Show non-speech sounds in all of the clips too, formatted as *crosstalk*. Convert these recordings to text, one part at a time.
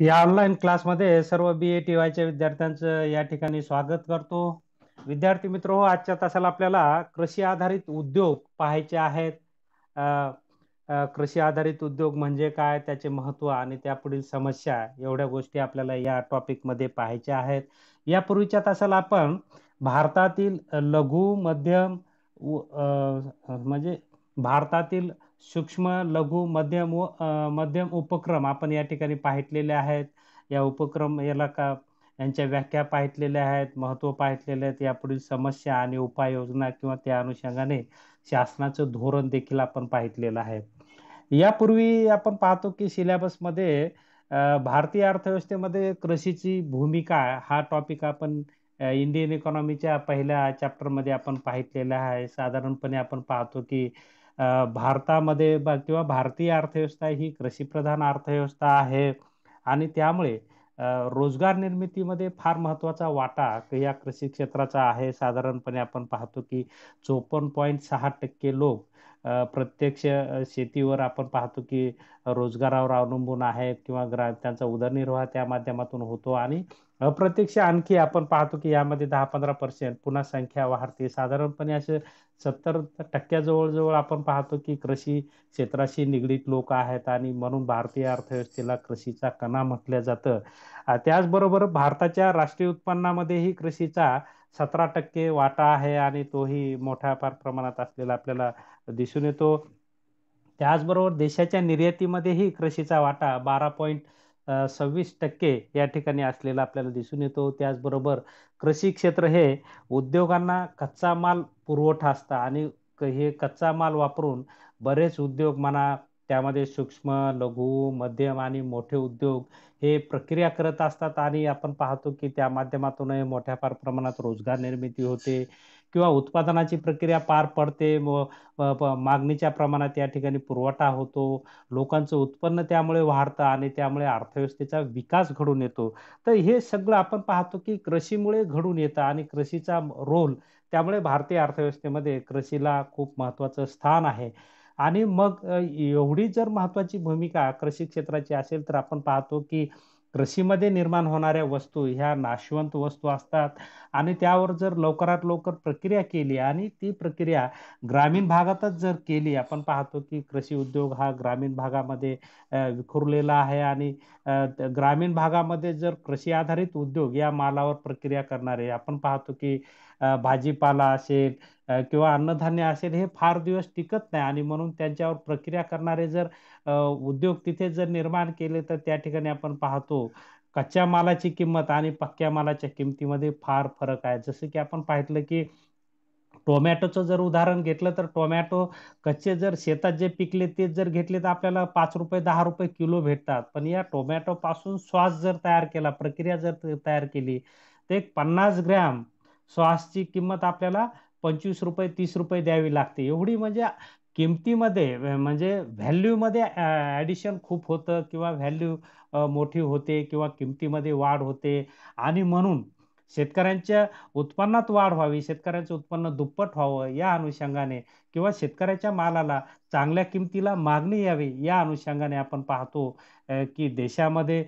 या ऑनलाईन क्लासमध्ये सर्व बी ए टी वायच्या विद्यार्थ्यांचं या ठिकाणी स्वागत करतो विद्यार्थी मित्र हो आजच्या तासाला आपल्याला कृषी आधारित उद्योग पाहायचे आहेत कृषी आधारित उद्योग म्हणजे काय त्याचे महत्व आणि त्यापुढील समस्या एवढ्या गोष्टी आपल्याला या टॉपिकमध्ये पाहायच्या आहेत यापूर्वीच्या तासाला आपण भारतातील लघु मध्यम म्हणजे भारतातील सूक्ष्म लघु मध्यम मध्यम उपक्रम आपण या ठिकाणी पाहिलेले आहेत या उपक्रम याला का यांच्या व्याख्या पाहिलेल्या आहेत महत्त्व पाहिलेले आहेत यापुढील समस्या आणि उपाययोजना किंवा त्या अनुषंगाने शासनाचं धोरण देखील आपण पाहिलेलं आहे यापूर्वी आपण पाहतो की सिलेबसमध्ये भारतीय अर्थव्यवस्थेमध्ये कृषीची भूमिका हा टॉपिक आपण इंडियन इकॉनॉमीच्या पहिल्या चॅप्टरमध्ये आपण पाहिलेला आहे साधारणपणे आपण पाहतो की भारतामध्ये किंवा भारतीय अर्थव्यवस्था ही कृषीप्रधान अर्थव्यवस्था आहे आणि त्यामुळे रोजगार निर्मितीमध्ये फार महत्त्वाचा वाटा या कृषी क्षेत्राचा आहे साधारणपणे आपण पाहतो की चोपन्न पॉईंट सहा टक्के लोक प्रत्यक्ष शेतीवर आपण पाहतो की रोजगारावर अवलंबून आहेत किंवा ग्रा त्यांचा उदरनिर्वाह त्या माध्यमातून होतो आणि अप्रत्यक्ष आणखी आपण पाहतो की यामध्ये दहा पंधरा पर्सेंट पुन्हा संख्या वाढते साधारणपणे असे सत्तर टक्क्या जवळ आपण पाहतो की कृषी क्षेत्राशी निगडीत लोक आहेत आणि म्हणून भारतीय अर्थव्यवस्थेला कृषीचा कणा म्हटलं जातं त्याचबरोबर भारताच्या राष्ट्रीय उत्पन्नामध्येही कृषीचा सतरा टक्के वाटा आहे आणि तोही मोठ्या फार प्रमाणात असलेला आपल्याला दिसून येतो त्याचबरोबर देशाच्या निर्यातीमध्येही कृषीचा वाटा बारा पॉईंट सव्वीस टक्के या ठिकाणी असलेला आपल्याला दिसून येतो त्याचबरोबर कृषी क्षेत्र हे उद्योगांना कच्चा माल पुरवठा असता आणि हे कच्चा माल वापरून बरेच उद्योग म्हणा त्यामध्ये सूक्ष्म लघु मध्यम आणि मोठे उद्योग हे प्रक्रिया करत असतात आणि आपण पाहतो की त्या माध्यमातून मोठ्या फार प्रमाणात रोजगार निर्मिती होते किंवा उत्पादनाची प्रक्रिया पार पडते मागणीच्या प्रमाणात या ठिकाणी पुरवठा होतो लोकांचं उत्पन्न त्यामुळे वाढतं आणि त्यामुळे अर्थव्यवस्थेचा विकास घडून येतो तर हे सगळं आपण पाहतो की कृषीमुळे घडून येतं आणि कृषीचा रोल त्यामुळे भारतीय अर्थव्यवस्थेमध्ये कृषीला खूप महत्त्वाचं स्थान आहे आणि मग एवढी जर महत्त्वाची भूमिका कृषी क्षेत्राची असेल तर आपण पाहतो की कृषीमध्ये निर्माण होणाऱ्या वस्तू ह्या नाशवंत वस्तू असतात आणि त्यावर जर लवकरात लवकर प्रक्रिया केली आणि ती प्रक्रिया ग्रामीण भागातच जर केली आपण पाहतो की कृषी उद्योग हा ग्रामीण भागामध्ये विखुरलेला आहे आणि ग्रामीण भागामध्ये जर कृषी आधारित उद्योग या मालावर प्रक्रिया करणारे आपण पाहतो की भाजीपाला असेल किंवा अन्नधान्य असेल हे फार दिवस टिकत नाही आणि म्हणून त्यांच्यावर प्रक्रिया करणारे जर उद्योग तिथे जर निर्माण केले तर त्या ठिकाणी आपण पाहतो कच्च्या मालाची किंमत आणि पक्क्या मालाच्या किमतीमध्ये फार फरक आहे जसं की आपण पाहिलं की टोमॅटोचं जर उदाहरण घेतलं तर टोमॅटो कच्चे जर शेतात जे पिकले ते जर घेतले तर आपल्याला पाच रुपये दहा रुपये किलो भेटतात पण या टोमॅटोपासून श्वास जर तयार केला प्रक्रिया जर तयार केली तर एक पन्नास ग्रॅम श्वासची किंमत आपल्याला पंचवीस रुपये तीस रुपये द्यावी लागते एवढी म्हणजे किमतीमध्ये म्हणजे व्हॅल्यूमध्ये ॲडिशन खूप होतं किंवा व्हॅल्यू मोठी होते किंवा किमतीमध्ये वाढ होते आणि म्हणून शेतकऱ्यांच्या उत्पन्नात वाढ व्हावी शेतकऱ्यांचं उत्पन्न दुप्पट व्हावं या अनुषंगाने किंवा शेतकऱ्याच्या मालाला चांगल्या किमतीला मागणी यावी या अनुषंगाने आपण पाहतो की देशामध्ये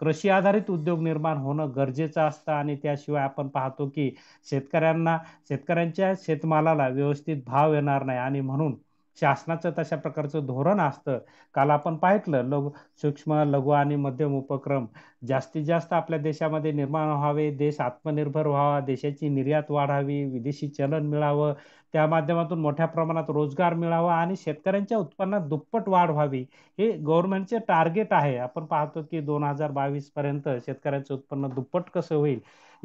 कृषी आधारित उद्योग निर्माण होणं गरजेचं असतं आणि त्याशिवाय आपण पाहतो की शेतकऱ्यांना शेतकऱ्यांच्या शेतमालाला व्यवस्थित भाव येणार नाही आणि म्हणून शासनाचं तशा प्रकारचं धोरण असतं काल आपण पाहितलं लघु सूक्ष्म लघु आणि मध्यम उपक्रम जास्तीत जास्त आपल्या देशामध्ये निर्माण व्हावे देश आत्मनिर्भर व्हावा देशाची निर्यात वाढावी विदेशी चलन मिळावं त्या माध्यमातून मोठ्या प्रमाणात रोजगार मिळावा आणि शेतकऱ्यांच्या उत्पन्नात दुप्पट वाढ व्हावी हे गव्हर्नमेंटचे टार्गेट आहे आपण पाहतो की दोन हजार बावीस पर्यंत शेतकऱ्यांचं उत्पन्न दुप्पट कसं होईल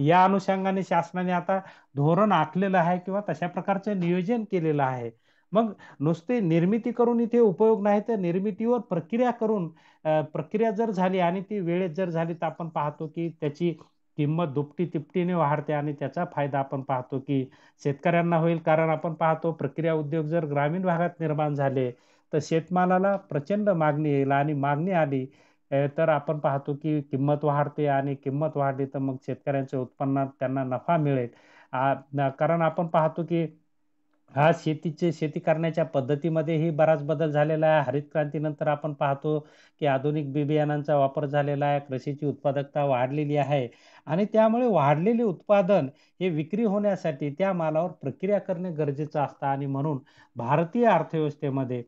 या अनुषंगाने शासनाने आता धोरण आखलेलं आहे किंवा तशा प्रकारचं नियोजन केलेलं आहे मग नुसते निर्मिती करून इथे उपयोग नाही तर निर्मितीवर प्रक्रिया करून प्रक्रिया जर झाली आणि ती वेळेत जर झाली तर आपण पाहतो की त्याची किंमत दुपटी तिपटीने वाढते आणि त्याचा फायदा आपण पाहतो की शेतकऱ्यांना होईल कारण आपण पाहतो प्रक्रिया उद्योग जर ग्रामीण भागात निर्माण झाले तर शेतमालाला प्रचंड मागणी येईल आणि मागणी आली तर आपण पाहतो की किंमत वाढते आणि किंमत वाढली तर मग शेतकऱ्यांच्या उत्पन्नात त्यांना नफा मिळेल कारण आपण पाहतो की हा शेतीचे शेती करण्याच्या पद्धतीमध्येही बराच बदल झालेला आहे हरित क्रांतीनंतर आपण पाहतो की आधुनिक बी बियाणांचा वापर झालेला आहे कृषीची उत्पादकता वाढलेली आहे आणि त्यामुळे वाढलेले उत्पादन हे विक्री होण्यासाठी त्या मालावर प्रक्रिया करणे गरजेचं असतं आणि म्हणून भारतीय अर्थव्यवस्थेमध्ये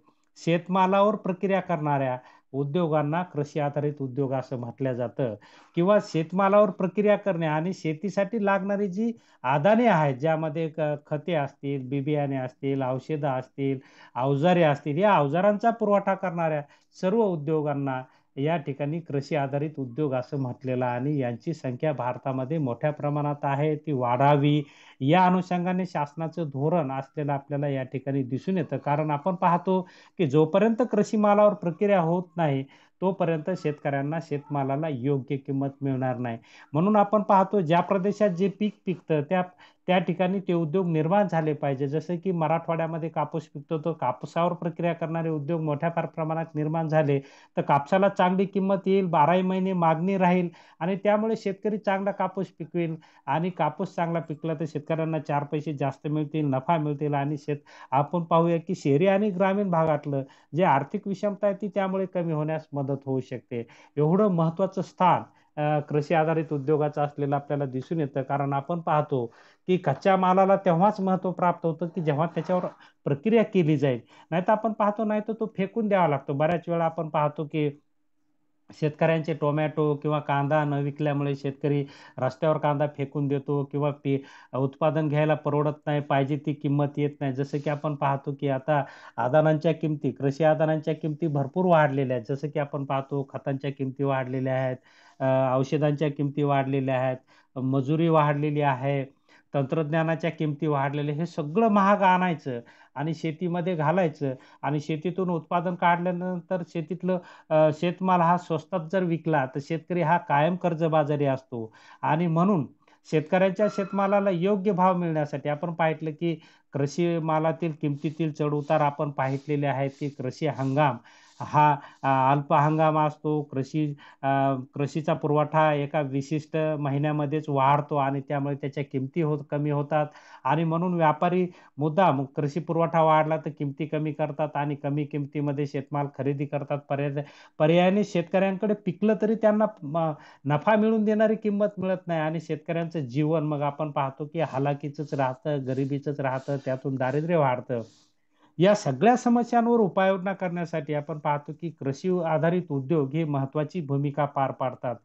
शेतमालावर प्रक्रिया करणाऱ्या उद्योगांना कृषी आधारित उद्योग असं म्हटलं जातं किंवा शेतमालावर प्रक्रिया करणे आणि शेतीसाठी लागणारी जी आदाने आहेत ज्यामध्ये खते असतील बिबियाणे असतील औषधं असतील अवजारे असतील या अवजारांचा पुरवठा करणाऱ्या सर्व उद्योगांना या ठिकाणी कृषी आधारित उद्योग असं म्हटलेलं आणि यांची संख्या भारतामध्ये मोठ्या प्रमाणात आहे ती वाढावी या अनुषंगाने शासनाचं धोरण असलेलं आपल्याला या ठिकाणी दिसून येतं कारण आपण पाहतो की जोपर्यंत कृषी मालावर प्रक्रिया होत नाही तोपर्यंत शेतकऱ्यांना शेतमालाला योग्य किंमत मिळणार नाही म्हणून आपण पाहतो ज्या प्रदेशात जे पीक पिकतं त्या त्या ठिकाणी ते उद्योग निर्माण झाले पाहिजे जसं की मराठवाड्यामध्ये कापूस पिकतो तो कापसावर प्रक्रिया करणारे उद्योग मोठ्या फार प्रमाणात निर्माण झाले तर कापसाला चांगली किंमत येईल बाराही महिने मागणी राहील आणि त्यामुळे शेतकरी चांगला कापूस पिकवेल आणि कापूस चांगला पिकला तर शेतकऱ्यांना चार पैसे जास्त मिळतील नफा मिळतील आणि शेत आपण पाहूया की शहरी आणि ग्रामीण भागातलं जे आर्थिक विषमता आहे ती त्यामुळे कमी होण्यास मदत मदत होऊ शकते एवढं महत्वाचं स्थान कृषी आधारित उद्योगाचं असलेला आपल्याला दिसून येतं कारण आपण पाहतो की कच्च्या मालाला तेव्हाच महत्व प्राप्त होतं की जेव्हा त्याच्यावर प्रक्रिया केली जाईल नाही तर आपण पाहतो नाही तर तो फेकून द्यावा लागतो बऱ्याच वेळा आपण पाहतो की शेतकऱ्यांचे टोमॅटो किंवा कांदा न विकल्यामुळे शेतकरी रस्त्यावर कांदा फेकून देतो किंवा पी उत्पादन घ्यायला परवडत नाही पाहिजे ती किंमत येत नाही जसं की आपण पाहतो की आता आदानांच्या किमती कृषी आदानांच्या किमती भरपूर वाढलेल्या आहेत जसं की आपण पाहतो खतांच्या किमती वाढलेल्या आहेत औषधांच्या किमती वाढलेल्या आहेत मजुरी वाढलेली आहे तंत्रज्ञानाच्या किमती वाढलेल्या हे सगळं महाग आणायचं आणि शेतीमध्ये घालायचं आणि शेतीतून उत्पादन काढल्यानंतर शेतीतलं शेतमाल हा स्वस्तात जर विकला तर शेतकरी हा कायम कर्जबाजारी असतो आणि म्हणून शेतकऱ्यांच्या शेतमालाला योग्य भाव मिळण्यासाठी आपण पाहिलं की कृषी मालातील किमतीतील चढउतार आपण पाहिलेले आहेत की कृषी हंगाम हा अल्प हंगाम असतो कृषी कृषीचा पुरवठा एका विशिष्ट महिन्यामध्येच वाढतो आणि त्यामुळे त्याच्या किमती होत कमी होतात आणि म्हणून व्यापारी मुद्दा कृषी पुरवठा वाढला तर किमती कमी करतात आणि कमी किमतीमध्ये शेतमाल खरेदी करतात पर्याय पर्यायाने शेतकऱ्यांकडे पिकलं तरी त्यांना नफा मिळून देणारी किंमत मिळत नाही आणि शेतकऱ्यांचं जीवन मग आपण पाहतो की हलाखीच राहतं गरिबीचंच राहतं त्यातून दारिद्र्य वाढतं या सगळ्या समस्यांवर उपाययोजना करण्यासाठी आपण पाहतो की कृषी आधारित उद्योग हे महत्वाची भूमिका पार पाडतात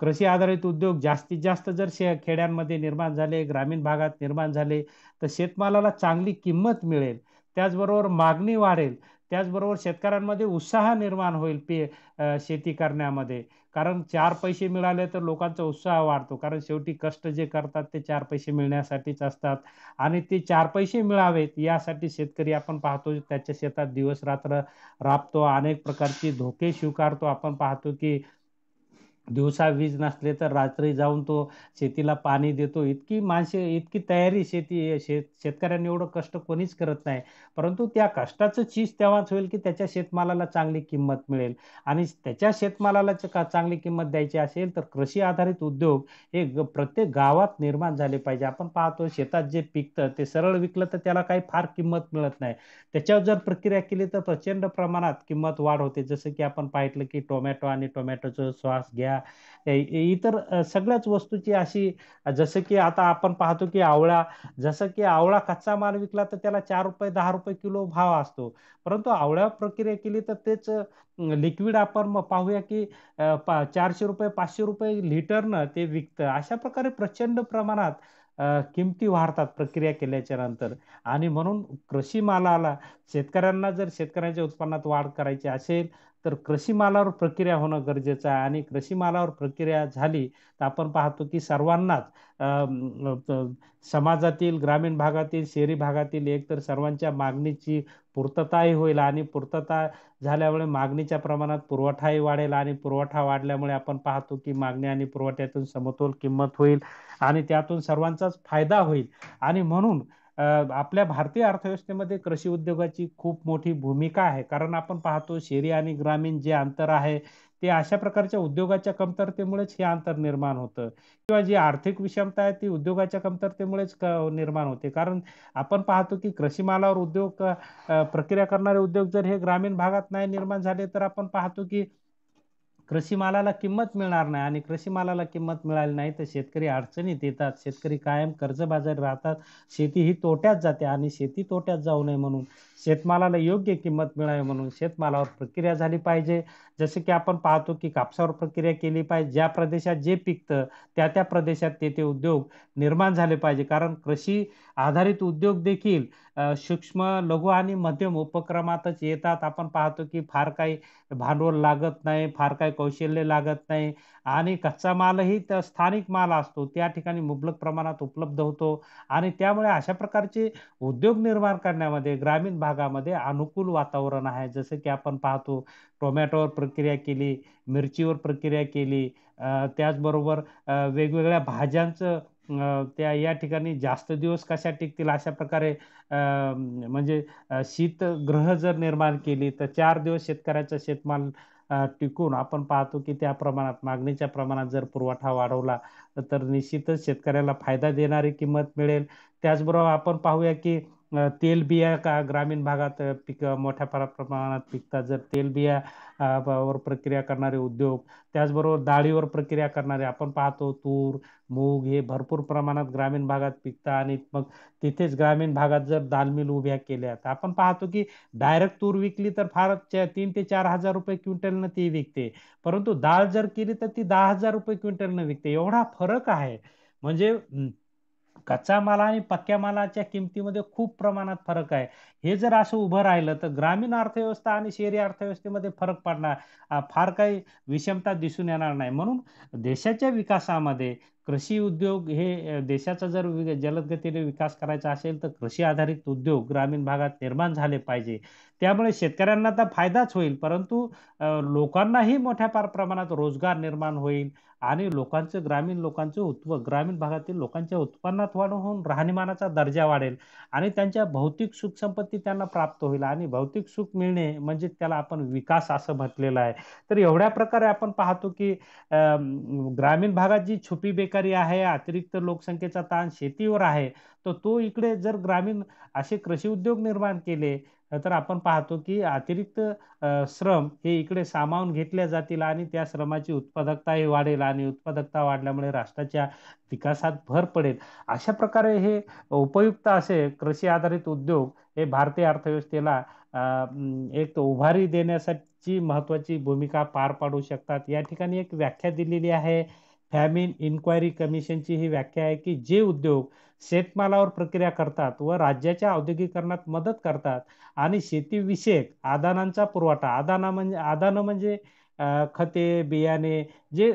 कृषी आधारित उद्योग जास्तीत जास्त जर शे खेड्यांमध्ये निर्माण झाले ग्रामीण भागात निर्माण झाले तर शेतमालाला चांगली किंमत मिळेल त्याचबरोबर मागणी वाढेल त्याचबरोबर शेतकऱ्यांमध्ये उत्साह निर्माण होईल पे शेती करण्यामध्ये कारण चार पैसे मिळाले तर लोकांचा उत्साह वाढतो कारण शेवटी कष्ट जे करतात ते चार पैसे मिळण्यासाठीच असतात आणि ते चार पैसे मिळावेत यासाठी शेतकरी आपण पाहतो त्याच्या शेतात दिवस रात्र राबतो अनेक प्रकारचे धोके स्वीकारतो आपण पाहतो की दिवसा वीज नसले तर रात्री जाऊन तो शेतीला पाणी देतो इतकी माणसे इतकी तयारी शेती शेत शेतकऱ्यांनी एवढं कष्ट कोणीच करत नाही परंतु त्या कष्टाचं चीज तेव्हाच होईल की त्याच्या शेतमालाला चांगली किंमत मिळेल आणि त्याच्या शेतमालाला का चांगली किंमत द्यायची असेल तर कृषी आधारित उद्योग हे प्रत्येक गावात निर्माण झाले पाहिजे आपण पाहतो शेतात जे पिकतं ते सरळ विकलं तर त्याला काही फार किंमत मिळत नाही त्याच्यावर जर प्रक्रिया केली तर प्रचंड प्रमाणात किंमत वाढ होते जसं की आपण पाहिलं की टोमॅटो आणि टोमॅटोचं सॉस घ्या इतर सगळ्याच वस्तूची अशी जस की आता आपण पाहतो की आवळा जस की आवळा कच्चा माल विकला तर त्याला चार रुपये दहा रुपये किलो भाव असतो परंतु आवळा प्रक्रिया केली तर तेच लिक्विड आपण पाहूया की चारशे रुपये पाचशे रुपये न ते विकत अशा प्रकारे प्रचंड प्रमाणात किमती वाढतात प्रक्रिया केल्याच्या नंतर आणि म्हणून कृषी मालाला शेतकऱ्यांना जर शेतकऱ्यांच्या उत्पन्नात वाढ करायची असेल तर कृषी मालावर प्रक्रिया होणं गरजेचं आहे आणि कृषी मालावर प्रक्रिया झाली तर आपण पाहतो की सर्वांनाच समाजातील ग्रामीण भागातील शहरी भागातील एकतर सर्वांच्या मागणीची पूर्तताही होईल आणि पूर्तता झाल्यामुळे मागणीच्या प्रमाणात पुरवठाही वाढेल आणि पुरवठा वाढल्यामुळे आपण पाहतो की मागणी आणि पुरवठ्यातून समतोल किंमत होईल आणि त्यातून सर्वांचाच फायदा होईल आणि म्हणून आपल्या भारतीय अर्थव्यवस्थेमध्ये कृषी उद्योगाची खूप मोठी भूमिका आहे कारण आपण पाहतो शहरी आणि ग्रामीण जे अंतर आहे ते अशा प्रकारच्या उद्योगाच्या कमतरतेमुळेच हे अंतर निर्माण होतं किंवा जी आर्थिक विषमता आहे ती उद्योगाच्या कमतरतेमुळेच निर्माण होते कारण आपण पाहतो की कृषी मालावर उद्योग प्रक्रिया करणारे उद्योग जर हे ग्रामीण भागात नाही निर्माण झाले तर आपण पाहतो की कृषी मालाला किंमत मिळणार नाही आणि कृषी मालाला किंमत मिळाली नाही तर शेतकरी अडचणीत येतात शेतकरी कायम कर्जबाजारी राहतात शेती ही तोट्यात जाते आणि शेती तोट्यात जाऊ नये म्हणून शेतमालाला योग्य किंमत मिळावी म्हणून शेतमालावर प्रक्रिया झाली पाहिजे जसे की आपण पाहतो की कापसावर प्रक्रिया केली पाहिजे ज्या प्रदेशात जे पिकतं त्या त्या प्रदेशात ते ते उद्योग निर्माण झाले पाहिजे कारण कृषी आधारित उद्योग देखील सूक्ष्म लघु आणि मध्यम उपक्रमातच येतात आपण पाहतो की फार काही भांडवल लागत नाही फार काही कौशल्य लागत नाही आणि कच्चा मालही तर स्थानिक माल असतो त्या ठिकाणी मुबलक प्रमाणात उपलब्ध होतो आणि त्यामुळे अशा प्रकारचे उद्योग निर्माण करण्यामध्ये ग्रामीण भागामध्ये अनुकूल वातावरण आहे जसं की आपण पाहतो टोमॅटोवर प्रक्रिया केली मिरचीवर प्रक्रिया केली त्याचबरोबर वेगवेगळ्या भाज्यांचं त्या या ठिकाणी जास्त दिवस कशा टिकतील अशा प्रकारे म्हणजे शीतग्रह जर निर्माण केली तर चार दिवस शेतकऱ्याचा शेतमाल टिकून आपण पाहतो की त्या प्रमाणात मागणीच्या प्रमाणात जर पुरवठा वाढवला तर निश्चितच शेतकऱ्याला फायदा देणारी किंमत मिळेल त्याचबरोबर आपण पाहूया की तेलबिया का ग्रामीण भागात पिक मोठ्या प्रमाणात पिकतात जर तेलबिया वर प्रक्रिया करणारे उद्योग त्याचबरोबर डाळीवर प्रक्रिया करणारे आपण पाहतो तूर मूग हे भरपूर प्रमाणात ग्रामीण भागात पिकतात आणि मग तिथेच ग्रामीण भागात जर दालमिल उभ्या केल्या तर आपण पाहतो की डायरेक्ट तूर विकली तर फार तीन ते चार हजार रुपये क्विंटलनं ती विकते परंतु डाळ जर केली तर ती दहा हजार रुपये क्विंटलनं विकते एवढा फरक आहे म्हणजे कच्चा माला आणि पक्क्या मालाच्या किमतीमध्ये खूप प्रमाणात फरक आहे हे जर असं उभं राहिलं तर ग्रामीण अर्थव्यवस्था आणि शहरी अर्थव्यवस्थेमध्ये फरक पडणार फार काही विषमता दिसून येणार नाही म्हणून देशाच्या विकासामध्ये कृषी उद्योग हे देशाचा जर जलदगतीने विकास करायचा असेल तर कृषी आधारित उद्योग ग्रामीण भागात निर्माण झाले पाहिजे त्यामुळे शेतकऱ्यांना तर फायदाच होईल परंतु लोकांनाही मोठ्या फार प्रमाणात रोजगार निर्माण होईल आणि लोकांचं ग्रामीण लोकांचं उत्प ग्रामीण भागातील लोकांच्या उत्पन्नात वाढ होऊन राहणीमानाचा दर्जा वाढेल आणि त्यांच्या भौतिक सुख संपत्ती त्यांना प्राप्त होईल आणि भौतिक सुख मिळणे म्हणजे त्याला आपण विकास असं म्हटलेलं आहे तर एवढ्या प्रकारे आपण पाहतो की ग्रामीण भागात जी छुपी बेकारी आहे अतिरिक्त लोकसंख्येचा ताण शेतीवर आहे तर तो, तो इकडे जर ग्रामीण असे कृषी उद्योग निर्माण केले तर आपण पाहतो की अतिरिक्त श्रम हे इकडे सामावून घेतल्या जातील आणि त्या श्रमाची उत्पादकता ही वाढेल आणि उत्पादकता वाढल्यामुळे राष्ट्राच्या विकासात भर पडेल अशा प्रकारे हे उपयुक्त असे कृषी आधारित उद्योग हे भारतीय अर्थव्यवस्थेला एक उभारी देण्यासाठी महत्वाची भूमिका पार पाडू शकतात या ठिकाणी एक व्याख्या दिलेली आहे फॅमिन इन्क्वायरी कमिशनची ही व्याख्या आहे की जे उद्योग शेतमालावर प्रक्रिया करतात व राज्याच्या औद्योगिकरणात मदत करतात आणि शेतीविषयक आदानांचा पुरवठा आदाना म्हणजे आदानं म्हणजे खते बियाणे जे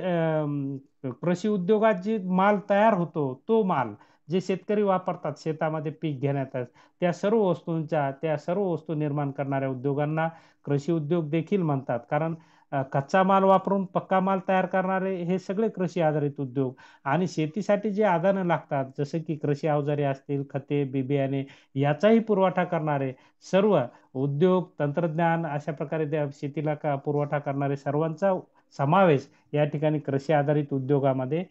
कृषी उद्योगात जे माल तयार होतो तो माल जे शेतकरी वापरतात शेतामध्ये पीक घेण्यात त्या सर्व वस्तूंच्या त्या सर्व वस्तू निर्माण करणाऱ्या उद्योगांना कृषी उद्योग देखील म्हणतात कारण कच्चा माल वापरून पक्का माल तयार करणारे हे सगळे कृषी आधारित उद्योग आणि शेतीसाठी जे आदानं लागतात जसे की कृषी अवजारे असतील खते बी याचाही पुरवठा करणारे सर्व उद्योग तंत्रज्ञान अशा प्रकारे त्या शेतीला पुरवठा करणारे सर्वांचा समावेश या ठिकाणी कृषी आधारित उद्योगामध्ये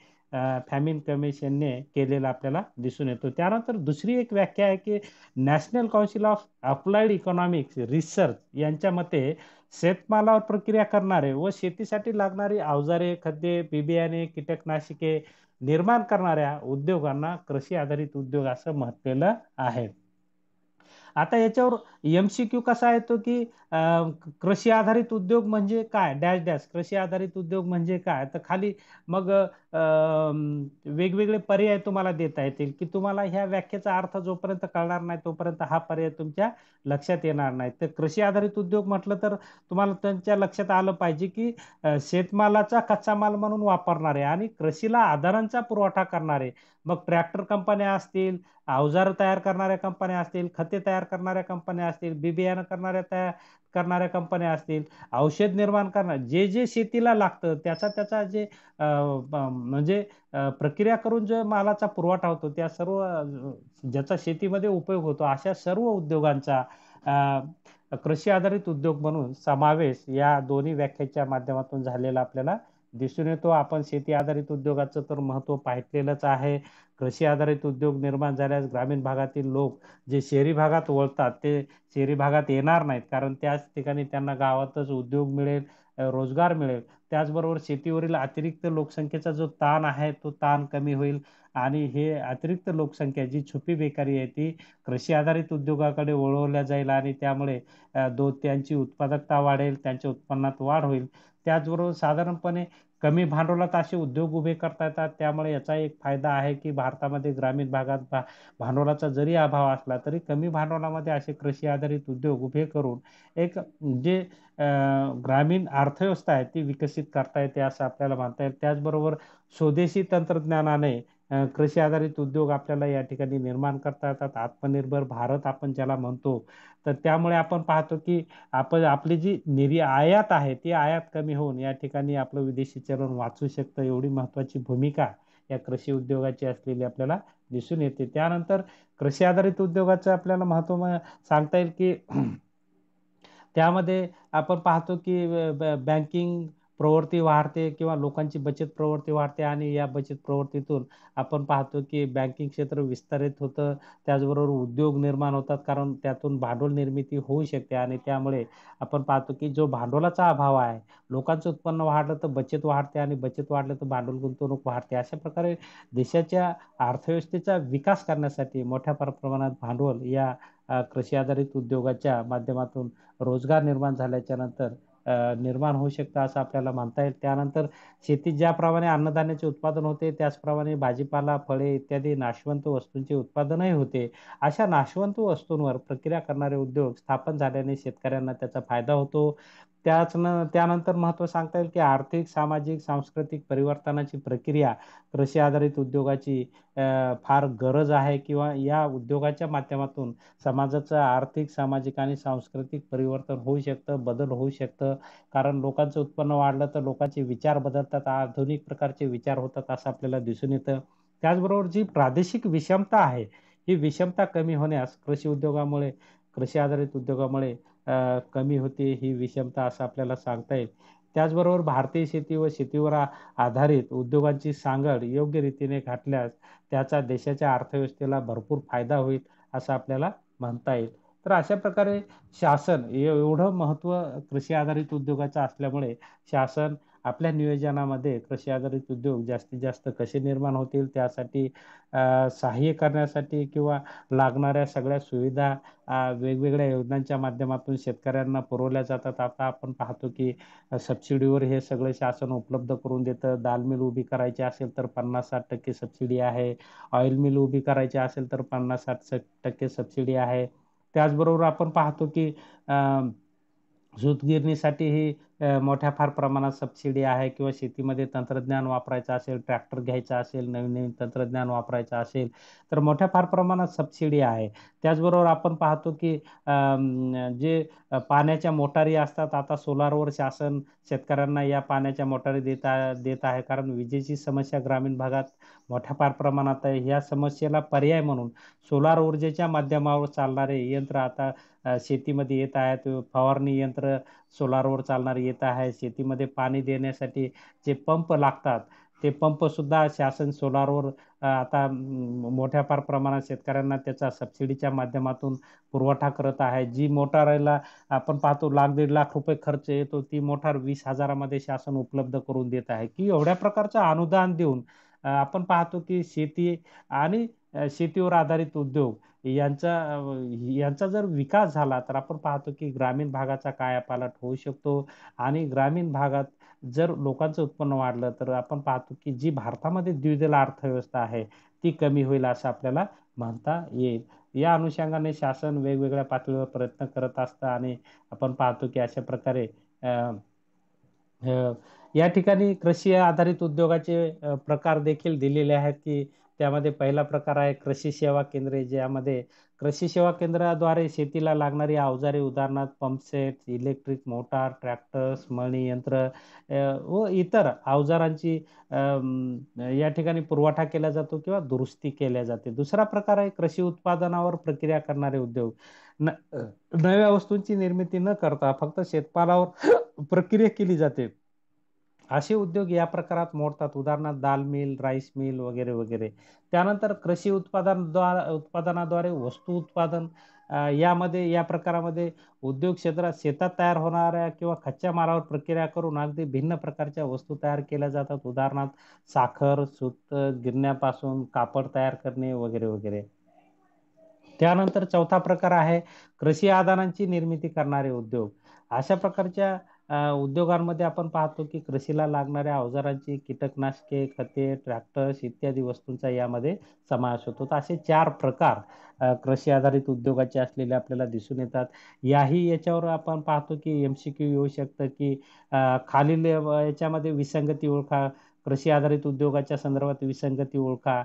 फॅमिन कमिशनने केलेला आपल्याला दिसून येतो त्यानंतर दुसरी एक व्याख्या आहे की national council of applied economics research यांच्या मते शेतमालावर प्रक्रिया करणारे व शेतीसाठी लागणारी अवजारे खद्ये बिबियाणे कीटकनाशके निर्माण करणाऱ्या उद्योगांना कृषी आधारित उद्योग असं म्हटलेलं आहे आता याच्यावर एम सी क्यू कसा येतो की कृषी आधारित उद्योग म्हणजे काय डॅश डॅश कृषी आधारित उद्योग म्हणजे काय तर खाली मग वेगवेगळे पर्याय तुम्हाला देता येतील की तुम्हाला ह्या व्याख्येचा अर्थ जोपर्यंत कळणार नाही तोपर्यंत हा पर्याय तुमच्या लक्षात येणार नाही तर कृषी आधारित उद्योग म्हटलं तर तुम्हाला त्यांच्या लक्षात आलं पाहिजे की शेतमालाचा कच्चा माल म्हणून वापरणारे आणि कृषीला आधारांचा पुरवठा करणारे मग ट्रॅक्टर कंपन्या असतील अवजार तयार करणाऱ्या कंपन्या असतील खते तयार करणाऱ्या कंपन्या असतील बी बियाणं करणाऱ्या तयार करणाऱ्या कंपन्या असतील औषध निर्माण करणार जे जे शेतीला लागतं त्याचा त्याचा जे म्हणजे प्रक्रिया करून जो मालाचा पुरवठा होतो त्या सर्व ज्याचा शेतीमध्ये उपयोग होतो अशा सर्व उद्योगांचा कृषी आधारित उद्योग म्हणून समावेश या दोन्ही व्याख्याच्या माध्यमातून झालेला आपल्याला दिसून येतो आपण शेती आधारित उद्योगाचं तर महत्व पाहिलेलंच आहे कृषी आधारित उद्योग निर्माण झाल्यास ग्रामीण भागातील लोक जे शहरी भागात वळतात ते शहरी भागात येणार नाहीत कारण त्याच ठिकाणी त्यांना गावातच उद्योग मिळेल रोजगार मिळेल त्याचबरोबर शेतीवरील अतिरिक्त लोकसंख्येचा जो ताण आहे तो ताण कमी होईल आणि हे अतिरिक्त लोकसंख्या जी छुपी बेकारी आहे ती कृषी आधारित उद्योगाकडे वळवल्या जाईल आणि त्यामुळे दो त्यांची उत्पादकता वाढेल त्यांच्या उत्पन्नात वाढ होईल त्याचबरोबर साधारणपणे कमी भांडवलात असे उद्योग उभे करता येतात त्यामुळे याचा एक फायदा आहे की भारतामध्ये ग्रामीण भागात भा भांडवलाचा जरी अभाव असला तरी कमी भांडवलामध्ये असे कृषी आधारित उद्योग उभे करून एक जे ग्रामीण अर्थव्यवस्था आहे ती विकसित करता येते असं आपल्याला म्हणता येईल त्याचबरोबर स्वदेशी तंत्रज्ञानाने कृषी आधारित उद्योग आपल्याला या ठिकाणी निर्माण करता येतात आत्मनिर्भर भारत आपण ज्याला म्हणतो तर त्यामुळे आपण पाहतो की आपण आपली जी निर्या आयात आहे ती आयात कमी होऊन या ठिकाणी आपलं विदेशी चलन वाचू शकतं एवढी महत्त्वाची भूमिका या कृषी उद्योगाची असलेली आपल्याला दिसून येते त्यानंतर कृषी आधारित उद्योगाचं आपल्याला महत्त्व सांगता येईल की *clears throat* त्यामध्ये आपण पाहतो की बँकिंग प्रवृत्ती वाढते किंवा लोकांची बचत प्रवृत्ती वाढते आणि या बचत प्रवृत्तीतून आपण पाहतो की बँकिंग क्षेत्र विस्तारित होतं त्याचबरोबर उद्योग निर्माण होतात कारण त्यातून भांडवल निर्मिती होऊ शकते आणि त्यामुळे आपण पाहतो की जो भांडवलाचा अभाव आहे लोकांचं उत्पन्न वाढलं तर बचत वाढते आणि बचत वाढलं तर भांडवल गुंतवणूक वाढते अशा प्रकारे देशाच्या अर्थव्यवस्थेचा विकास करण्यासाठी मोठ्या प्रमाणात भांडवल या कृषी आधारित उद्योगाच्या माध्यमातून रोजगार निर्माण झाल्याच्या नंतर निर्माण होऊ शकतं असं आपल्याला मानता येईल त्यानंतर शेतीत ज्याप्रमाणे अन्नधान्याचे उत्पादन होते त्याचप्रमाणे भाजीपाला फळे इत्यादी नाशवंत वस्तूंचे उत्पादनही होते अशा नाशवंत वस्तूंवर प्रक्रिया करणारे उद्योग स्थापन झाल्याने शेतकऱ्यांना त्याचा फायदा होतो त्याच त्यानंतर महत्त्व सांगता येईल की आर्थिक सामाजिक सांस्कृतिक परिवर्तनाची प्रक्रिया कृषी आधारित उद्योगाची फार गरज आहे किंवा या उद्योगाच्या माध्यमातून समाजाचं आर्थिक सामाजिक आणि सांस्कृतिक परिवर्तन होऊ शकतं बदल होऊ शकतं कारण लोकांचं उत्पन्न वाढलं तर लोकांचे विचार बदलतात आधुनिक प्रकारचे विचार होतात असं आपल्याला दिसून येतं त्याचबरोबर जी प्रादेशिक विषमता आहे ही विषमता कमी होण्यास कृषी उद्योगामुळे कृषी आधारित उद्योगामुळे कमी होते ही विषमता असं आपल्याला सांगता येईल त्याचबरोबर भारतीय शेती व शेतीवर आधारित उद्योगांची सांगड योग्य रीतीने घातल्यास त्याचा देशाच्या अर्थव्यवस्थेला भरपूर फायदा होईल असं आपल्याला म्हणता येईल तर अशा प्रकारे शासन एवढं महत्त्व कृषी आधारित उद्योगाचं असल्यामुळे शासन आपल्या नियोजनामध्ये कृषी आधारित उद्योग जास्तीत जास्त कसे निर्माण होतील त्यासाठी सहाय्य करण्यासाठी किंवा लागणाऱ्या सगळ्या सुविधा वेगवेगळ्या योजनांच्या माध्यमातून शेतकऱ्यांना पुरवल्या जातात आता आपण पाहतो की सबसिडीवर हे सगळे शासन उपलब्ध करून देतं दाल मिल उभी करायची असेल तर पन्नास साठ टक्के सबसिडी आहे ऑइल मिल उभी करायची असेल तर पन्नास साठ टक्के सबसिडी आहे त्याचबरोबर आपण पाहतो की सूतगिरणीसाठी ही मोठ्या फार प्रमाणात सबसिडी आहे किंवा शेतीमध्ये तंत्रज्ञान वापरायचं असेल ट्रॅक्टर घ्यायचा असेल नवीन नवीन तंत्रज्ञान वापरायचं असेल तर मोठ्या फार प्रमाणात सबसिडी आहे त्याचबरोबर आपण पाहतो की जे पाण्याच्या मोटारी असतात आता सोलारवर शासन शेतकऱ्यांना या पाण्याच्या मोटारी देत देत आहे कारण विजेची समस्या ग्रामीण भागात मोठ्या फार प्रमाणात आहे ह्या समस्येला पर्याय म्हणून सोलार ऊर्जेच्या माध्यमावर चालणारे यंत्र आता शेतीमध्ये येत आहेत फवारणी यंत्र सोलारवर चालणार येत आहे शेतीमध्ये पाणी देण्यासाठी जे पंप लागतात ते पंपसुद्धा शासन सोलारवर आता मोठ्या फार प्रमाणात शेतकऱ्यांना त्याचा सबसिडीच्या माध्यमातून पुरवठा करत आहे जी मोटारला आपण पाहतो लाख दीड लाख रुपये खर्च येतो ती मोटार वीस हजारामध्ये शासन उपलब्ध करून देत आहे की एवढ्या प्रकारचं अनुदान देऊन आपण पाहतो की शेती आणि शेतीवर आधारित उद्योग यांचा यांचा जर विकास झाला तर आपण पाहतो की ग्रामीण भागाचा कायापालट होऊ शकतो आणि ग्रामीण भागात जर लोकांचं उत्पन्न वाढलं तर आपण पाहतो की जी भारतामध्ये द्विदल अर्थव्यवस्था आहे ती कमी होईल असं आपल्याला म्हणता येईल या अनुषंगाने शासन वेगवेगळ्या पातळीवर प्रयत्न करत असतं आणि आपण पाहतो की अशा प्रकारे या ठिकाणी कृषी आधारित उद्योगाचे प्रकार देखील दिलेले आहेत की त्यामध्ये पहिला प्रकार आहे कृषी सेवा केंद्रे ज्यामध्ये कृषी सेवा केंद्राद्वारे शेतीला लागणारी अवजारे उदाहरणार्थ पंपसेट इलेक्ट्रिक मोटार ट्रॅक्टर्स मळणी यंत्र व इतर अवजारांची या ठिकाणी पुरवठा केला जातो किंवा दुरुस्ती केल्या जाते दुसरा प्रकार आहे कृषी उत्पादनावर प्रक्रिया करणारे उद्योग न नव्या वस्तूंची निर्मिती न करता फक्त शेतपालावर प्रक्रिया केली जाते असे उद्योग या प्रकारात मोडतात उदाहरणार्थ दाल मिल राईस मिल वगैरे वगैरे त्यानंतर कृषी उत्पादन उत्पादनाद्वारे वस्तू उत्पादन यामध्ये या प्रकारामध्ये उद्योग क्षेत्रात शेतात तयार होणाऱ्या किंवा कच्च्या मालावर प्रक्रिया करून अगदी भिन्न प्रकारच्या वस्तू तयार केल्या जातात उदाहरणार्थ साखर सूत गिरण्यापासून कापड तयार करणे वगैरे वगैरे त्यानंतर चौथा प्रकार आहे कृषी आधारांची निर्मिती करणारे उद्योग अशा प्रकारच्या उद्योगांमध्ये आपण पाहतो की कृषीला लागणाऱ्या अवजारांची कीटकनाशके खते ट्रॅक्टर्स इत्यादी वस्तूंचा यामध्ये समावेश होतो तर असे चार प्रकार कृषी आधारित उद्योगाचे असलेले आपल्याला दिसून येतात याही याच्यावर आपण पाहतो की एम सी क्यू येऊ शकतं की खालील याच्यामध्ये विसंगती ओळखा कृषी आधारित उद्योगाच्या संदर्भात विसंगती ओळखा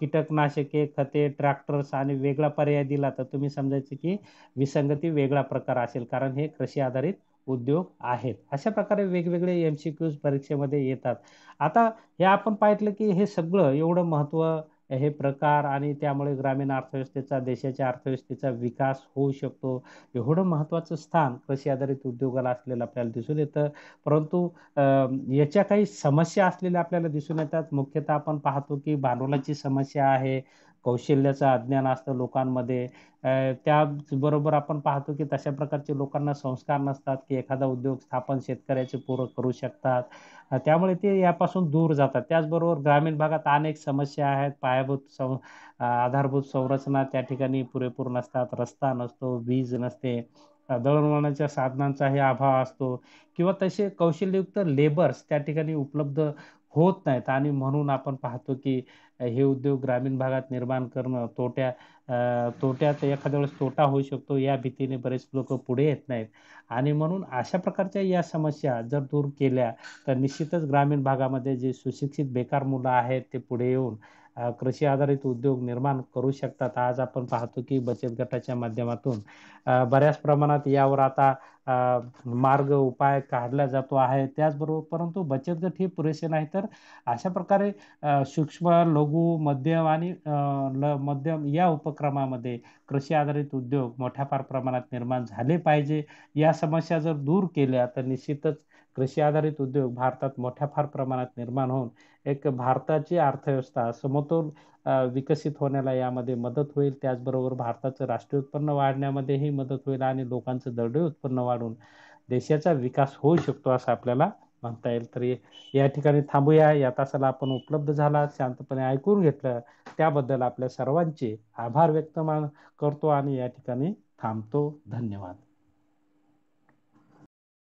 कीटकनाशके खते ट्रॅक्टर्स आणि वेगळा पर्याय दिला तर तुम्ही समजायचं की विसंगती वेगळा प्रकार असेल कारण हे कृषी आधारित उद्योग आहेत अशा प्रकारे वेगवेगळे एम सी क्यूज परीक्षेमध्ये येतात आता हे आपण पाहिलं की हे सगळं एवढं महत्त्व हे प्रकार आणि त्यामुळे ग्रामीण अर्थव्यवस्थेचा देशाच्या अर्थव्यवस्थेचा विकास होऊ शकतो एवढं महत्त्वाचं स्थान कृषी आधारित उद्योगाला असलेलं आपल्याला दिसून येतं परंतु याच्या काही समस्या असलेल्या आपल्याला दिसून येतात मुख्यतः आपण पाहतो की भांडवलाची समस्या आहे कौशल्याचं अज्ञान असतं लोकांमध्ये त्याबरोबर आपण पाहतो की तशा प्रकारचे लोकांना संस्कार नसतात की एखादा उद्योग स्थापन शेतकऱ्याचे पूर करू शकतात त्यामुळे ते यापासून दूर जातात त्याचबरोबर ग्रामीण भागात अनेक समस्या आहेत पायाभूत सं आधारभूत संरचना त्या ठिकाणी पुरेपूर नसतात रस्ता नसतो वीज नसते दळणवळणाच्या साधनांचाही अभाव असतो किंवा तसे कौशल्ययुक्त लेबर्स त्या ठिकाणी उपलब्ध होत नाहीत आणि म्हणून आपण पाहतो की हे उद्योग ग्रामीण भागात निर्माण करणं तोट्या तोट्यात एखाद्या वेळेस तोटा होऊ शकतो या भीतीने बरेच लोक पुढे येत नाहीत आणि म्हणून अशा प्रकारच्या या समस्या जर दूर केल्या तर निश्चितच ग्रामीण भागामध्ये जे सुशिक्षित बेकार मुलं आहेत ते पुढे येऊन कृषी आधारित उद्योग निर्माण करू शकतात आज आपण पाहतो की बचत गटाच्या माध्यमातून बऱ्याच प्रमाणात यावर आता मार्ग उपाय काढला जातो आहे त्याचबरोबर परंतु बचत गट हे पुरेसे नाही तर अशा प्रकारे सूक्ष्म लघु मध्यम आणि मध्यम या उपक्रमामध्ये कृषी आधारित उद्योग मोठ्या फार प्रमाणात निर्माण झाले पाहिजे या समस्या जर दूर केल्या तर निश्चितच कृषी आधारित उद्योग भारतात मोठ्या फार प्रमाणात निर्माण होऊन एक भारताची अर्थव्यवस्था समतोल विकसित होण्याला यामध्ये मदत होईल त्याचबरोबर भारताचं राष्ट्रीय उत्पन्न वाढण्यामध्येही मदत होईल आणि लोकांचं दरडोई उत्पन्न वाढून देशाचा विकास होऊ शकतो असं आपल्याला म्हणता येईल तरी या ठिकाणी थांबूया या तासाला आपण उपलब्ध झाला शांतपणे ऐकून घेतलं त्याबद्दल आपल्या सर्वांचे आभार व्यक्त करतो आणि या ठिकाणी थांबतो धन्यवाद